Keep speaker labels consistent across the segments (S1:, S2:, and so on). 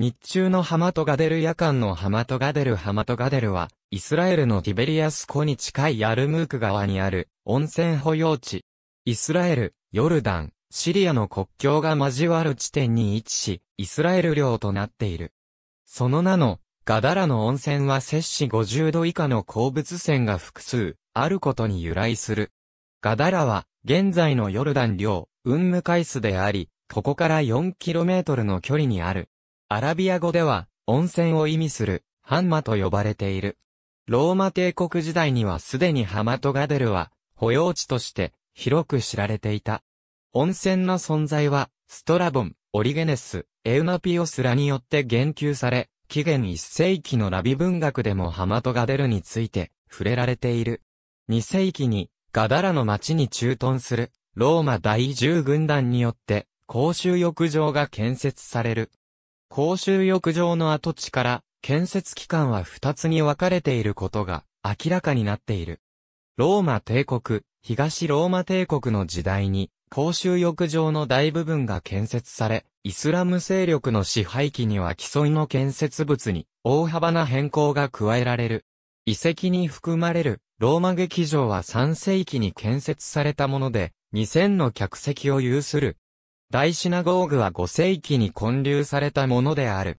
S1: 日中のハマトガデル夜間のハマトガデルハマトガデルは、イスラエルのティベリアス湖に近いヤルムーク川にある温泉保養地。イスラエル、ヨルダン、シリアの国境が交わる地点に位置し、イスラエル領となっている。その名の、ガダラの温泉は摂氏50度以下の鉱物泉が複数、あることに由来する。ガダラは、現在のヨルダン領、ウンムカイスであり、ここから 4km の距離にある。アラビア語では、温泉を意味する、ハンマと呼ばれている。ローマ帝国時代にはすでにハマトガデルは、保養地として、広く知られていた。温泉の存在は、ストラボン、オリゲネス、エウナピオスらによって言及され、紀元1世紀のラビ文学でもハマトガデルについて、触れられている。2世紀に、ガダラの町に駐屯する、ローマ第10軍団によって、公衆浴場が建設される。公衆浴場の跡地から建設期間は二つに分かれていることが明らかになっている。ローマ帝国、東ローマ帝国の時代に公衆浴場の大部分が建設され、イスラム勢力の支配期には競いの建設物に大幅な変更が加えられる。遺跡に含まれるローマ劇場は3世紀に建設されたもので、2000の客席を有する大シナゴーグは5世紀に建立されたものである。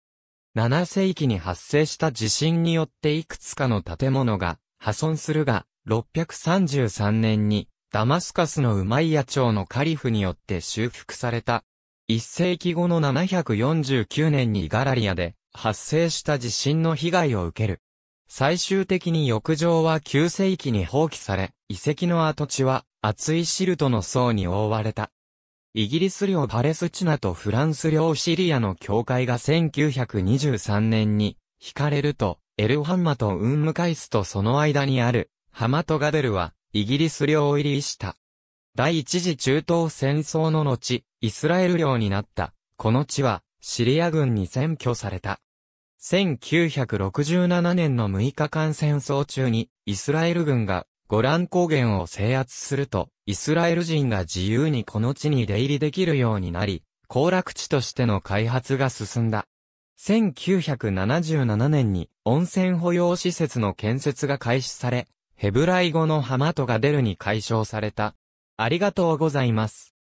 S1: 7世紀に発生した地震によっていくつかの建物が破損するが、633年にダマスカスのウマイヤ朝のカリフによって修復された。1世紀後の749年にガラリアで発生した地震の被害を受ける。最終的に浴場は9世紀に放棄され、遺跡の跡地は厚いシルトの層に覆われた。イギリス領パレスチナとフランス領シリアの境界が1923年に引かれると、エルハンマとウンムカイスとその間にあるハマトガデルはイギリス領入りした。第一次中東戦争の後、イスラエル領になった。この地はシリア軍に占拠された。1967年の6日間戦争中にイスラエル軍がゴラン高原を制圧すると、イスラエル人が自由にこの地に出入りできるようになり、行楽地としての開発が進んだ。1977年に温泉保養施設の建設が開始され、ヘブライ語のハマトが出るに解消された。ありがとうございます。